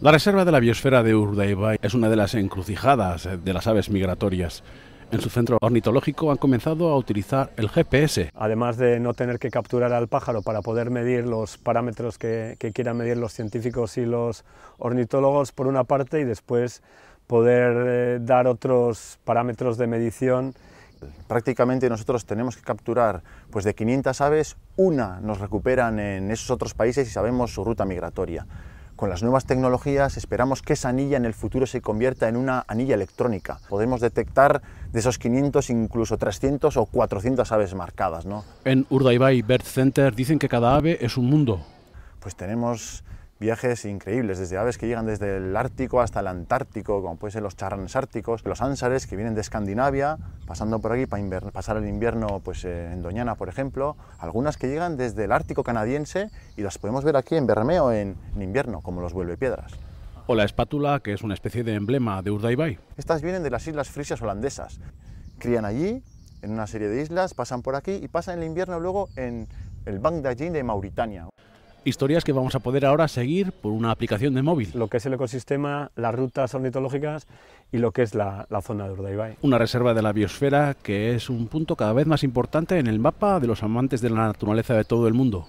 La reserva de la biosfera de Urdaibai es una de las encrucijadas de las aves migratorias. En su centro ornitológico han comenzado a utilizar el GPS. Además de no tener que capturar al pájaro para poder medir los parámetros que, quieran medir los científicos y los ornitólogos por una parte y después poder eh, dar otros parámetros de medición. Prácticamente nosotros tenemos que capturar pues de 500 aves, una nos recuperan en esos otros países y sabemos su ruta migratoria. Con las nuevas tecnologías esperamos que esa anilla en el futuro se convierta en una anilla electrónica. Podemos detectar de esos 500 incluso 300 o 400 aves marcadas. ¿no? En Urdaibai Bird Center dicen que cada ave es un mundo. Pues tenemos viajes increíbles, desde aves que llegan desde el Ártico hasta el Antártico, como pueden ser los charranes árticos, los ánsares que vienen de Escandinavia, pasando por aquí para pasar el invierno pues, eh, en Doñana, por ejemplo, algunas que llegan desde el Ártico canadiense y las podemos ver aquí en Bermeo en, invierno, como los piedras". O la espátula, que es una especie de emblema de Urdaibai. Estas vienen de las islas frisias holandesas. Crían allí, en una serie de islas, pasan por aquí y pasan el invierno luego en el Bangdajin de Mauritania historias que vamos a poder ahora seguir por una aplicación de móvil. Lo que es el ecosistema, las rutas ornitológicas y lo que es la, zona de Urdaibai. Una reserva de la biosfera que es un punto cada vez más importante en el mapa de los amantes de la naturaleza de todo el mundo.